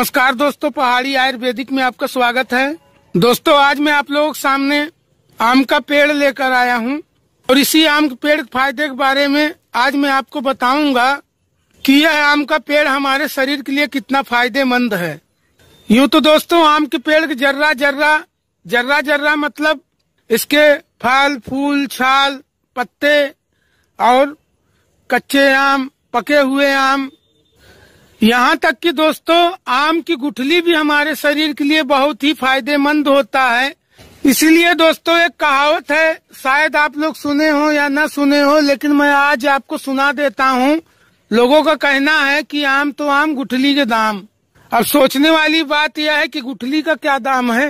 नमस्कार दोस्तों पहाड़ी आयुर्वेदिक में आपका स्वागत है दोस्तों आज मैं आप लोगों के सामने आम का पेड़ लेकर आया हूं और इसी आम के पेड़ के फायदे के बारे में आज मैं आपको बताऊंगा कि यह आम का पेड़ हमारे शरीर के लिए कितना फायदेमंद है यूं तो दोस्तों आम के पेड़ के जर्रा जर्रा जर्रा जर्रा मतलब इसके फल फूल छाल पत्ते और कच्चे आम पके हुए आम यहाँ तक कि दोस्तों आम की गुठली भी हमारे शरीर के लिए बहुत ही फायदेमंद होता है इसीलिए दोस्तों एक कहावत है शायद आप लोग सुने हो या ना सुने हो लेकिन मैं आज आपको सुना देता हूँ लोगों का कहना है कि आम तो आम गुठली के दाम अब सोचने वाली बात यह है कि गुठली का क्या दाम है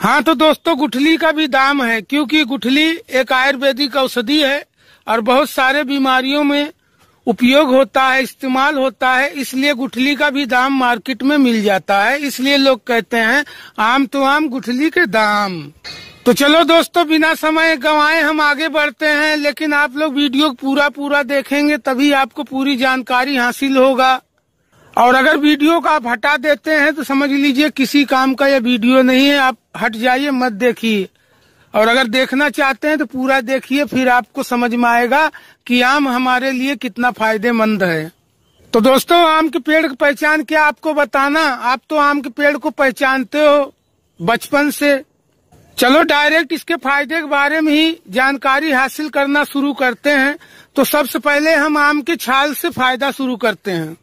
हाँ तो दोस्तों गुठली का भी दाम है क्योंकि गुठली एक आयुर्वेदिक औषधि है और बहुत सारे बीमारियों में उपयोग होता है इस्तेमाल होता है इसलिए गुठली का भी दाम मार्केट में मिल जाता है इसलिए लोग कहते हैं आम तो आम गुठली के दाम तो चलो दोस्तों बिना समय गवाए हम आगे बढ़ते हैं लेकिन आप लोग वीडियो पूरा पूरा देखेंगे तभी आपको पूरी जानकारी हासिल होगा और अगर वीडियो का आप हटा देते हैं तो समझ लीजिए किसी काम का यह वीडियो नहीं है आप हट जाइए मत देखिए और अगर देखना चाहते हैं तो पूरा देखिए फिर आपको समझ में आएगा कि आम हमारे लिए कितना फायदेमंद है तो दोस्तों आम के पेड़ की पहचान क्या आपको बताना आप तो आम के पेड़ को पहचानते हो बचपन से चलो डायरेक्ट इसके फायदे के बारे में ही जानकारी हासिल करना शुरू करते हैं तो सबसे पहले हम आम के छाल से फायदा शुरू करते हैं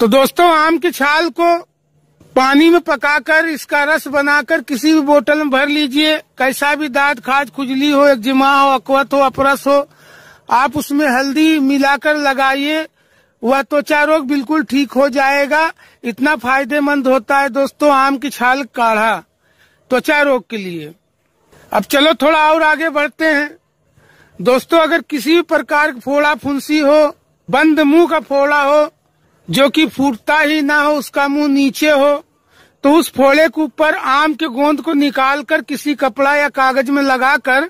तो दोस्तों आम की छाल को पानी में पकाकर इसका रस बनाकर किसी भी बोतल में भर लीजिए कैसा भी दाद खाद खुजली हो एक्जिमा हो अकवत हो अपरस हो आप उसमें हल्दी मिलाकर लगाइए वह त्वचा रोग बिल्कुल ठीक हो जाएगा इतना फायदेमंद होता है दोस्तों आम की छाल काढ़ा त्वचा रोग के लिए अब चलो थोड़ा और आगे बढ़ते हैं दोस्तों अगर किसी भी प्रकार का फोड़ा फुंसी हो बंद मुंह का फोड़ा हो जो कि फूटता ही ना हो उसका मुंह नीचे हो तो उस फोड़े के ऊपर आम के गोंद को निकालकर किसी कपड़ा या कागज में लगाकर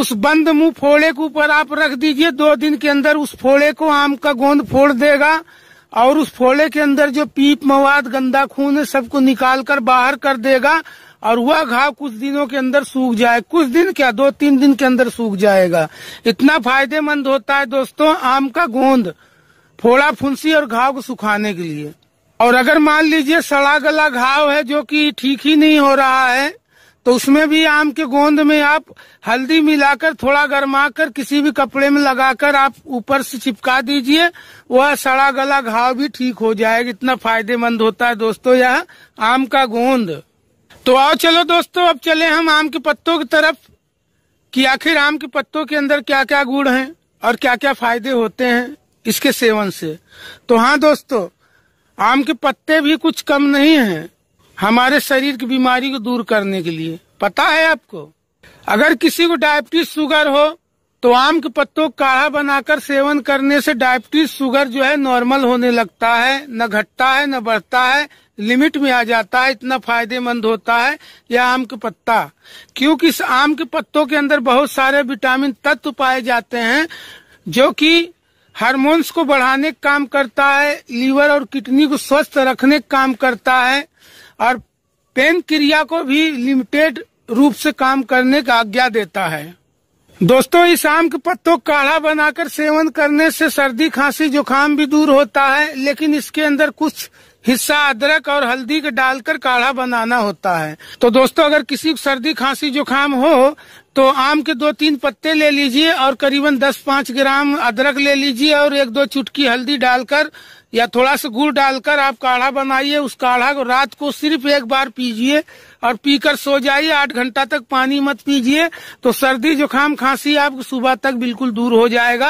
उस बंद मुंह फोड़े के ऊपर आप रख दीजिए दो दिन के अंदर उस फोड़े को आम का गोंद फोड़ देगा और उस फोड़े के अंदर जो पीप मवाद गंदा खून है सबको निकाल कर बाहर कर देगा और वह घाव कुछ दिनों के अंदर सूख जाए कुछ दिन क्या दो तीन दिन के अंदर सूख जाएगा इतना फायदेमंद होता है दोस्तों आम का गोंद फोड़ा फुंसी और घाव को सुखाने के लिए और अगर मान लीजिए सड़ा गला घाव है जो कि ठीक ही नहीं हो रहा है तो उसमें भी आम के गोंद में आप हल्दी मिलाकर थोड़ा गरमा कर किसी भी कपड़े में लगाकर आप ऊपर से चिपका दीजिए वह सड़ा गला घाव भी ठीक हो जाएगा इतना फायदेमंद होता है दोस्तों यह आम का गोंद तो आओ चलो दोस्तों अब चले हम आम के पत्तों की तरफ कि आखिर आम के पत्तों के अंदर क्या क्या गुड़ हैं और क्या क्या फायदे होते हैं इसके सेवन से तो हाँ दोस्तों आम के पत्ते भी कुछ कम नहीं है हमारे शरीर की बीमारी को दूर करने के लिए पता है आपको अगर किसी को डायबिटीज शुगर हो तो आम के पत्तों काढ़ा बनाकर सेवन करने से डायबिटीज शुगर जो है नॉर्मल होने लगता है न घटता है न बढ़ता है लिमिट में आ जाता है इतना फायदेमंद होता है यह आम के पत्ता क्योंकि इस आम के पत्तों के अंदर बहुत सारे विटामिन तत्व पाए जाते हैं जो कि हार्मोन्स को बढ़ाने का काम करता है लीवर और किडनी को स्वस्थ रखने का काम करता है और पेन क्रिया को भी लिमिटेड रूप से काम करने का आज्ञा देता है दोस्तों इस आम के पत्तों को काढ़ा बनाकर सेवन करने से सर्दी खांसी जुकाम भी दूर होता है लेकिन इसके अंदर कुछ हिस्सा अदरक और हल्दी के डालकर काढ़ा बनाना होता है तो दोस्तों अगर किसी को सर्दी खांसी जुकाम हो तो आम के दो तीन पत्ते ले लीजिए और करीबन दस पाँच ग्राम अदरक ले लीजिए और एक दो चुटकी हल्दी डालकर या थोड़ा सा गुड़ डालकर आप काढ़ा बनाइए उस काढ़ा को रात को सिर्फ एक बार पीजिए और पीकर सो जाइए आठ घंटा तक पानी मत पीजिए तो सर्दी जुकाम खांसी आप सुबह तक बिल्कुल दूर हो जाएगा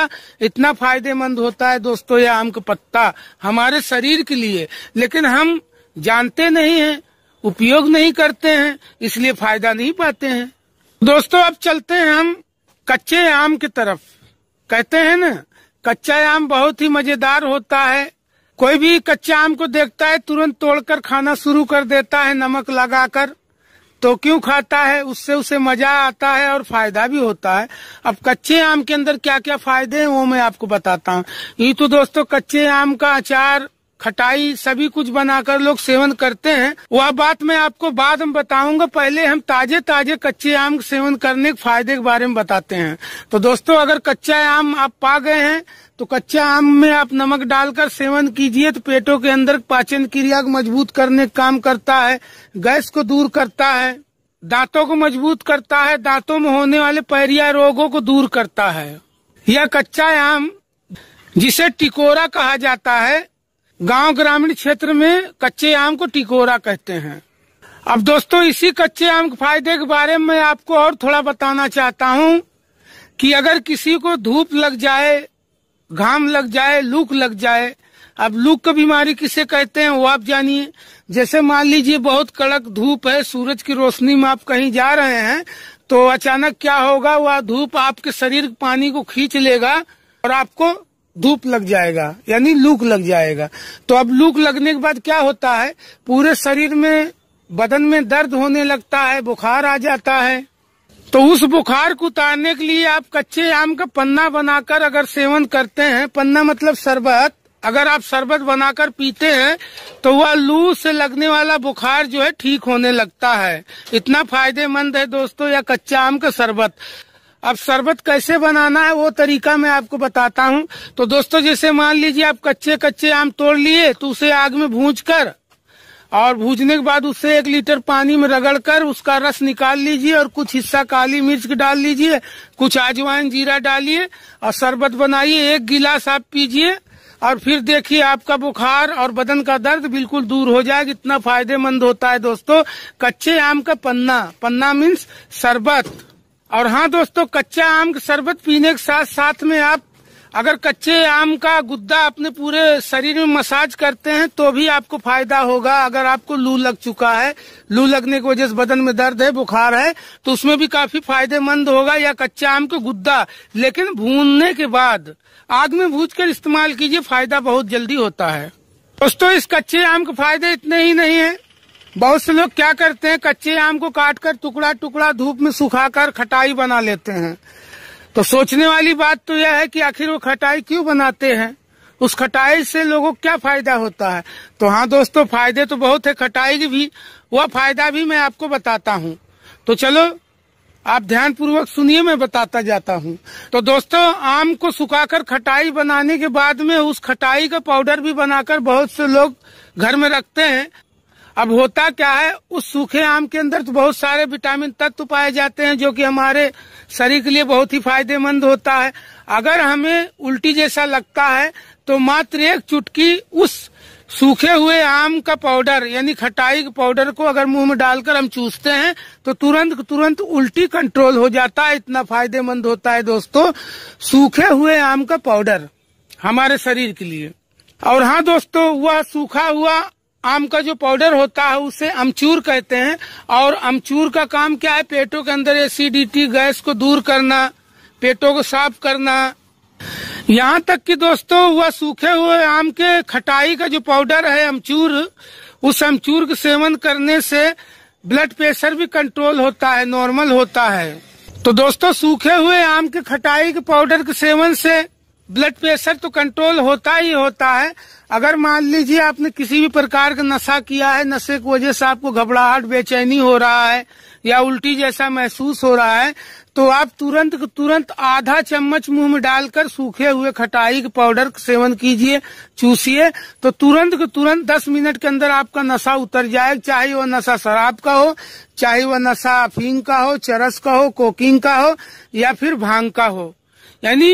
इतना फायदेमंद होता है दोस्तों ये आम का पत्ता हमारे शरीर के लिए लेकिन हम जानते नहीं है उपयोग नहीं करते हैं इसलिए फायदा नहीं पाते हैं दोस्तों अब चलते हैं हम कच्चे आम की तरफ कहते हैं ना कच्चा आम बहुत ही मजेदार होता है कोई भी कच्चा आम को देखता है तुरंत तोड़कर खाना शुरू कर देता है नमक लगाकर तो क्यों खाता है उससे उसे मजा आता है और फायदा भी होता है अब कच्चे आम के अंदर क्या क्या फायदे हैं वो मैं आपको बताता हूँ ये तो दोस्तों कच्चे आम का अचार खटाई सभी कुछ बनाकर लोग सेवन करते हैं वह बात मैं आपको बाद में बताऊंगा पहले हम ताजे ताजे कच्चे आम सेवन करने के फायदे के बारे में बताते हैं तो दोस्तों अगर कच्चा आम आप पा गए हैं तो कच्चा आम में आप नमक डालकर सेवन कीजिए तो पेटों के अंदर पाचन क्रिया को मजबूत करने का काम करता है गैस को दूर करता है दांतों को मजबूत करता है दांतों में होने वाले पैरिया रोगों को दूर करता है यह कच्चा आम जिसे टिकोरा कहा जाता है गांव ग्रामीण क्षेत्र में कच्चे आम को टिकोरा कहते हैं अब दोस्तों इसी कच्चे आम के फायदे के बारे में आपको और थोड़ा बताना चाहता हूँ कि अगर किसी को धूप लग जाए घाम लग जाए लूक लग जाए अब लूक की बीमारी किसे कहते हैं वो आप जानिए जैसे मान लीजिए बहुत कड़क धूप है सूरज की रोशनी में आप कहीं जा रहे हैं तो अचानक क्या होगा वह धूप आपके शरीर पानी को खींच लेगा और आपको धूप लग जाएगा यानी लूक लग जाएगा तो अब लूक लगने के बाद क्या होता है पूरे शरीर में बदन में दर्द होने लगता है बुखार आ जाता है तो उस बुखार को उतारने के लिए आप कच्चे आम का पन्ना बनाकर अगर सेवन करते हैं पन्ना मतलब शरबत अगर आप शरबत बनाकर पीते हैं तो वह लू से लगने वाला बुखार जो है ठीक होने लगता है इतना फायदेमंद है दोस्तों यह कच्चा आम का शरबत अब शरबत कैसे बनाना है वो तरीका मैं आपको बताता हूँ तो दोस्तों जैसे मान लीजिए आप कच्चे कच्चे आम तोड़ लिए तो उसे आग में भूज कर और भूजने के बाद उसे एक लीटर पानी में रगड़कर उसका रस निकाल लीजिए और कुछ हिस्सा काली मिर्च डाल लीजिए कुछ अजवाइन जीरा डालिए और शरबत बनाइए एक गिलास आप पीजिए और फिर देखिए आपका बुखार और बदन का दर्द बिल्कुल दूर हो जाएगा इतना फायदेमंद होता है दोस्तों कच्चे आम का पन्ना पन्ना मीन्स शरबत और हाँ दोस्तों कच्चा आम का शरबत पीने के साथ साथ में आप अगर कच्चे आम का गुद्दा अपने पूरे शरीर में मसाज करते हैं तो भी आपको फायदा होगा अगर आपको लू लग चुका है लू लगने की वजह से बदन में दर्द है बुखार है तो उसमें भी काफी फायदेमंद होगा या कच्चे आम का गुद्दा लेकिन भूनने के बाद आग में भूज कर इस्तेमाल कीजिए फायदा बहुत जल्दी होता है दोस्तों इस कच्चे आम के फायदे इतने ही नहीं है बहुत से लोग क्या करते हैं कच्चे आम को काटकर टुकड़ा टुकड़ा धूप में सुखाकर खटाई बना लेते हैं तो सोचने वाली बात तो यह है कि आखिर वो खटाई क्यों बनाते हैं उस खटाई से लोगों को क्या फायदा होता है तो हाँ दोस्तों फायदे तो बहुत है खटाई की भी वह फायदा भी मैं आपको बताता हूँ तो चलो आप ध्यान पूर्वक सुनिए मैं बताता जाता हूँ तो दोस्तों आम को सुखाकर खटाई बनाने के बाद में उस खटाई का पाउडर भी बनाकर बहुत से लोग घर में रखते हैं अब होता क्या है उस सूखे आम के अंदर तो बहुत सारे विटामिन तत्व पाए जाते हैं जो कि हमारे शरीर के लिए बहुत ही फायदेमंद होता है अगर हमें उल्टी जैसा लगता है तो मात्र एक चुटकी उस सूखे हुए आम का पाउडर यानी खटाई के पाउडर को अगर मुंह में डालकर हम चूसते हैं तो तुरंत तुरंत उल्टी कंट्रोल हो जाता है इतना फायदेमंद होता है दोस्तों सूखे हुए आम का पाउडर हमारे शरीर के लिए और हाँ दोस्तों वह सूखा हुआ आम का जो पाउडर होता है उसे अमचूर कहते हैं और अमचूर का काम क्या है पेटों के अंदर एसिडिटी गैस को दूर करना पेटों को साफ करना यहाँ तक कि दोस्तों वह सूखे हुए आम के खटाई का जो पाउडर है अमचूर उस अमचूर का सेवन करने से ब्लड प्रेशर भी कंट्रोल होता है नॉर्मल होता है तो दोस्तों सूखे हुए आम के खटाई के पाउडर के सेवन से ब्लड प्रेशर तो कंट्रोल होता ही होता है अगर मान लीजिए आपने किसी भी प्रकार का नशा किया है नशे की वजह से आपको घबराहट बेचैनी हो रहा है या उल्टी जैसा महसूस हो रहा है तो आप तुरंत तुरंत आधा चम्मच मुंह में डालकर सूखे हुए खटाई के पाउडर का सेवन कीजिए चूसिए तो तुरंत तुरंत दस मिनट के अंदर आपका नशा उतर जाए चाहे वह नशा शराब का हो चाहे वह नशा अफीम का हो चरस का हो कोकिंग का हो या फिर भांग का हो यानी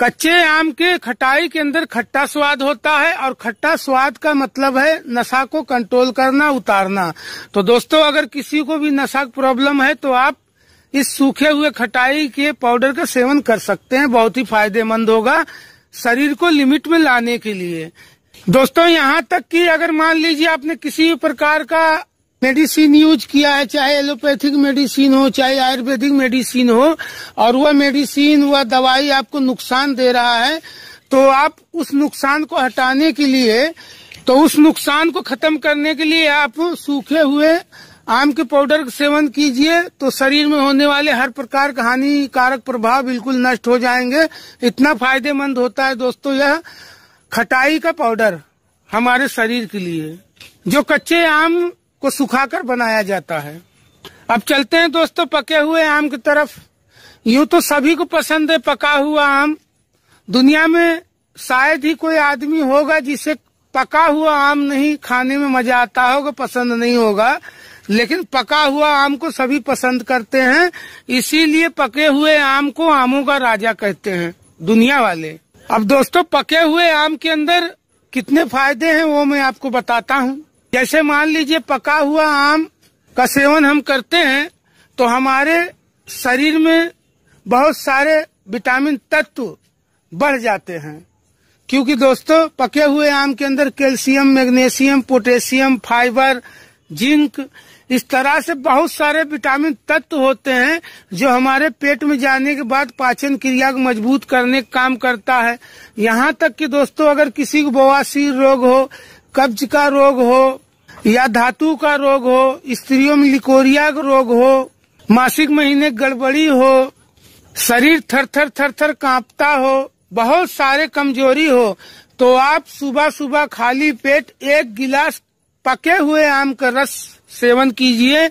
कच्चे आम के खटाई के अंदर खट्टा स्वाद होता है और खट्टा स्वाद का मतलब है नशा को कंट्रोल करना उतारना तो दोस्तों अगर किसी को भी नशा प्रॉब्लम है तो आप इस सूखे हुए खटाई के पाउडर का सेवन कर सकते हैं बहुत ही फायदेमंद होगा शरीर को लिमिट में लाने के लिए दोस्तों यहाँ तक कि अगर मान लीजिए आपने किसी प्रकार का मेडिसिन यूज किया है चाहे एलोपैथिक मेडिसिन हो चाहे आयुर्वेदिक मेडिसिन हो और वह मेडिसिन वह दवाई आपको नुकसान दे रहा है तो आप उस नुकसान को हटाने के लिए तो उस नुकसान को खत्म करने के लिए आप सूखे हुए आम के पाउडर का सेवन कीजिए तो शरीर में होने वाले हर प्रकार का हानिकारक प्रभाव बिल्कुल नष्ट हो जाएंगे इतना फायदेमंद होता है दोस्तों यह खटाई का पाउडर हमारे शरीर के लिए जो कच्चे आम को सुखाकर बनाया जाता है अब चलते हैं दोस्तों पके हुए आम की तरफ यूं तो सभी को पसंद है पका हुआ आम दुनिया में शायद ही कोई आदमी होगा जिसे पका हुआ आम नहीं खाने में मजा आता होगा पसंद नहीं होगा लेकिन पका हुआ आम को सभी पसंद करते हैं इसीलिए पके हुए आम को आमों का राजा कहते हैं दुनिया वाले अब दोस्तों पके हुए आम के अंदर कितने फायदे हैं वो मैं आपको बताता हूँ जैसे मान लीजिए पका हुआ आम का सेवन हम करते हैं तो हमारे शरीर में बहुत सारे विटामिन तत्व बढ़ जाते हैं क्योंकि दोस्तों पके हुए आम के अंदर calcium magnesium potassium fibre zinc इस तरह से बहुत सारे विटामिन तत्व होते हैं जो हमारे पेट में जाने के बाद पाचन क्रिया को मजबूत करने का काम करता है यहाँ तक कि दोस्तों अगर किसी को बवासीर रोग हो कब्ज का रोग हो या धातु का रोग हो स्त्रियों में लिकोरिया का रोग हो मासिक महीने गड़बड़ी हो शरीर थर थर थर थर कांपता हो बहुत सारे कमजोरी हो तो आप सुबह सुबह खाली पेट एक गिलास पके हुए आम का रस सेवन कीजिए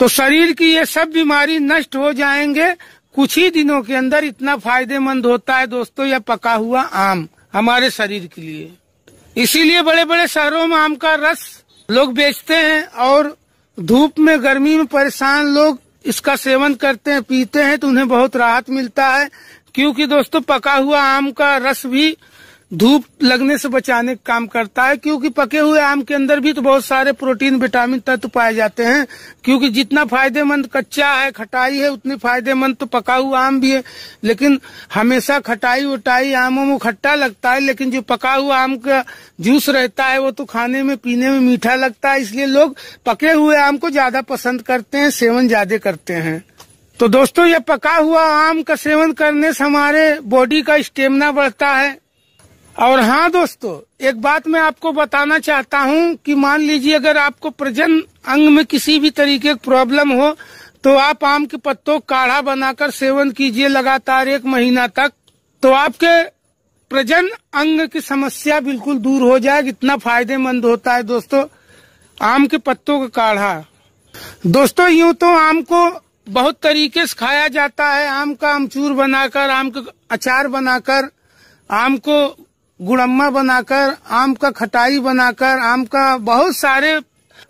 तो शरीर की ये सब बीमारी नष्ट हो जाएंगे कुछ ही दिनों के अंदर इतना फायदेमंद होता है दोस्तों यह पका हुआ आम हमारे शरीर के लिए इसीलिए बड़े बड़े शहरों में आम का रस लोग बेचते हैं और धूप में गर्मी में परेशान लोग इसका सेवन करते हैं पीते हैं तो उन्हें बहुत राहत मिलता है क्योंकि दोस्तों पका हुआ आम का रस भी धूप लगने से बचाने का काम करता है क्योंकि पके हुए आम के अंदर भी तो बहुत सारे प्रोटीन विटामिन तत्व पाए जाते हैं क्योंकि जितना फायदेमंद कच्चा है खटाई है उतनी फायदेमंद तो पका हुआ आम भी है लेकिन हमेशा खटाई उटाई आमों में खट्टा लगता है लेकिन जो पका हुआ आम का जूस रहता है वो तो खाने में पीने में मीठा लगता है इसलिए लोग पके हुए आम को ज्यादा पसंद करते हैं सेवन ज्यादा करते हैं तो दोस्तों ये पका हुआ आम का सेवन करने से हमारे बॉडी का स्टेमिना बढ़ता है और हाँ दोस्तों एक बात मैं आपको बताना चाहता हूँ कि मान लीजिए अगर आपको प्रजन अंग में किसी भी तरीके की प्रॉब्लम हो तो आप आम के पत्तों काढ़ा बनाकर सेवन कीजिए लगातार एक महीना तक तो आपके प्रजन अंग की समस्या बिल्कुल दूर हो जाएगी इतना फायदेमंद होता है दोस्तों आम के पत्तों का काढ़ा दोस्तों यूं तो आम को बहुत तरीके से खाया जाता है आम का अमचूर बनाकर आम का अचार बनाकर आम को गुड़म्मा बनाकर आम का खटाई बनाकर आम का बहुत सारे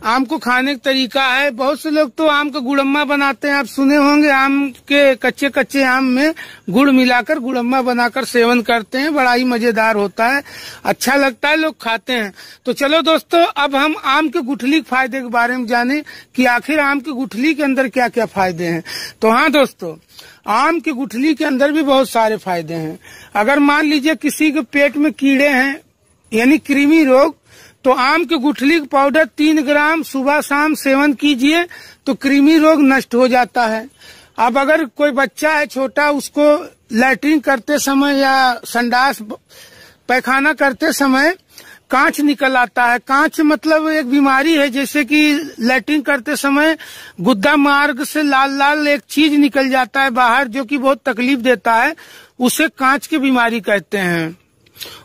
आम को खाने का तरीका है बहुत से लोग तो आम का गुड़म्मा बनाते हैं आप सुने होंगे आम के कच्चे कच्चे आम में गुड़ मिलाकर गुड़म्मा बनाकर सेवन करते हैं बड़ा ही मजेदार होता है अच्छा लगता है लोग खाते हैं तो चलो दोस्तों अब हम आम के गुठली के फायदे के बारे में जाने कि आखिर आम की गुठली के अंदर क्या क्या फायदे हैं तो हाँ दोस्तों आम की गुठली के अंदर भी बहुत सारे फायदे हैं अगर मान लीजिए किसी के पेट में कीड़े हैं यानी कृमि रोग तो आम के गुठली का पाउडर तीन ग्राम सुबह शाम सेवन कीजिए तो कृमि रोग नष्ट हो जाता है अब अगर कोई बच्चा है छोटा उसको लैट्रिन करते समय या संडास पैखाना करते समय कांच निकल आता है कांच मतलब एक बीमारी है जैसे कि लैट्रिन करते समय गुद्दा मार्ग से लाल लाल एक चीज निकल जाता है बाहर जो कि बहुत तकलीफ देता है उसे कांच की बीमारी कहते हैं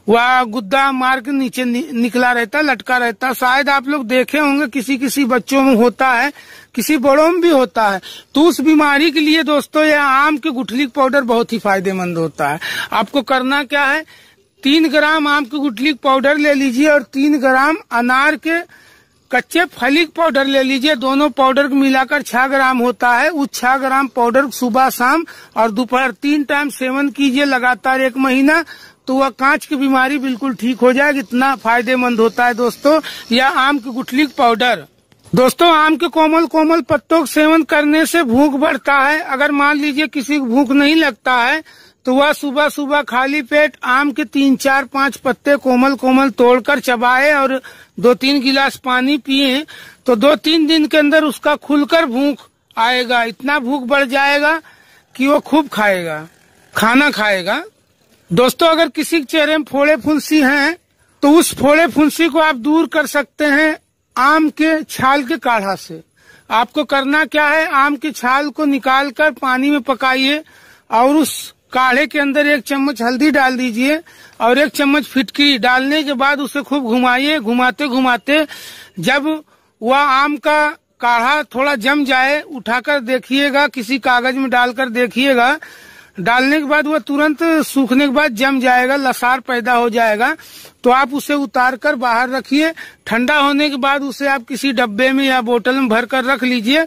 वह गुद्दा मार के नीचे नि, निकला रहता लटका रहता शायद आप लोग देखे होंगे किसी किसी बच्चों में होता है किसी बड़ों में भी होता है तो उस बीमारी के लिए दोस्तों यह आम के गुठली पाउडर बहुत ही फायदेमंद होता है आपको करना क्या है तीन ग्राम आम के गुठली पाउडर ले लीजिए और तीन ग्राम अनार के कच्चे फलिक पाउडर ले लीजिए दोनों पाउडर मिलाकर छह ग्राम होता है उस छह ग्राम पाउडर सुबह शाम और दोपहर तीन टाइम सेवन कीजिए लगातार एक महीना तो वह कांच की बीमारी बिल्कुल ठीक हो जाएगी इतना फायदेमंद होता है दोस्तों या आम की गुठली पाउडर दोस्तों आम के कोमल कोमल पत्तों का सेवन करने से भूख बढ़ता है अगर मान लीजिए किसी को भूख नहीं लगता है तो वह सुबह सुबह खाली पेट आम के तीन चार पांच पत्ते कोमल कोमल तोड़कर चबाए और दो तीन गिलास पानी पिए तो दो तीन दिन के अंदर उसका खुलकर भूख आएगा इतना भूख बढ़ जाएगा कि वो खूब खाएगा खाना खाएगा दोस्तों अगर किसी के चेहरे में फोड़े फुंसी हैं तो उस फोड़े फुंसी को आप दूर कर सकते हैं आम के छाल के काढ़ा से आपको करना क्या है आम की छाल को निकाल कर पानी में पकाइए और उस काढ़े के अंदर एक चम्मच हल्दी डाल दीजिए और एक चम्मच फिटकी डालने के बाद उसे खूब घुमाइए घुमाते घुमाते जब वह आम का काढ़ा थोड़ा जम जाए उठाकर देखिएगा किसी कागज में डालकर देखिएगा डालने के बाद वह तुरंत सूखने के बाद जम जाएगा लसार पैदा हो जाएगा तो आप उसे उतार कर बाहर रखिए ठंडा होने के बाद उसे आप किसी डब्बे में या बोतल में भर कर रख लीजिए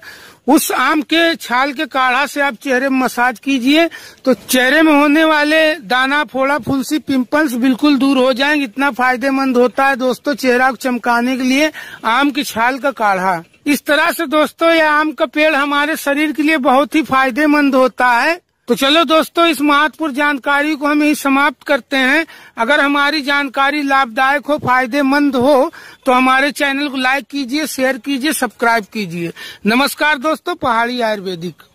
उस आम के छाल के काढ़ा से आप चेहरे में मसाज कीजिए तो चेहरे में होने वाले दाना फोड़ा फुंसी पिंपल्स बिल्कुल दूर हो जाएंगे इतना फायदेमंद होता है दोस्तों चेहरा को चमकाने के लिए आम की छाल का काढ़ा इस तरह से दोस्तों यह आम का पेड़ हमारे शरीर के लिए बहुत ही फायदेमंद होता है तो चलो दोस्तों इस महत्वपूर्ण जानकारी को हम यही समाप्त करते हैं अगर हमारी जानकारी लाभदायक हो फायदेमंद हो तो हमारे चैनल को लाइक कीजिए शेयर कीजिए सब्सक्राइब कीजिए नमस्कार दोस्तों पहाड़ी आयुर्वेदिक